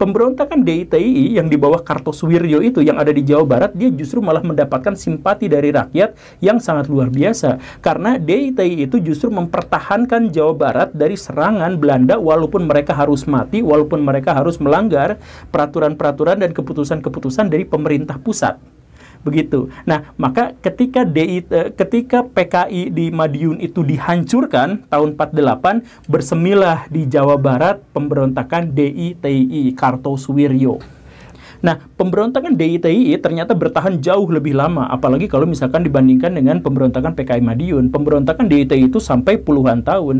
Pemberontakan DITII yang di bawah Kartosuwiryo itu yang ada di Jawa Barat, dia justru malah mendapatkan simpati dari rakyat yang sangat luar biasa. Karena DITII itu justru mempertahankan Jawa Barat dari serangan Belanda walaupun mereka harus mati, walaupun mereka harus melanggar peraturan-peraturan dan keputusan-keputusan dari pemerintah pusat begitu. Nah, maka ketika DI eh, ketika PKI di Madiun itu dihancurkan tahun 48 bersemilah di Jawa Barat pemberontakan DITI Kartosuwiryo. Nah, pemberontakan DITI ternyata bertahan jauh lebih lama, apalagi kalau misalkan dibandingkan dengan pemberontakan PKI Madiun. Pemberontakan DITI itu sampai puluhan tahun.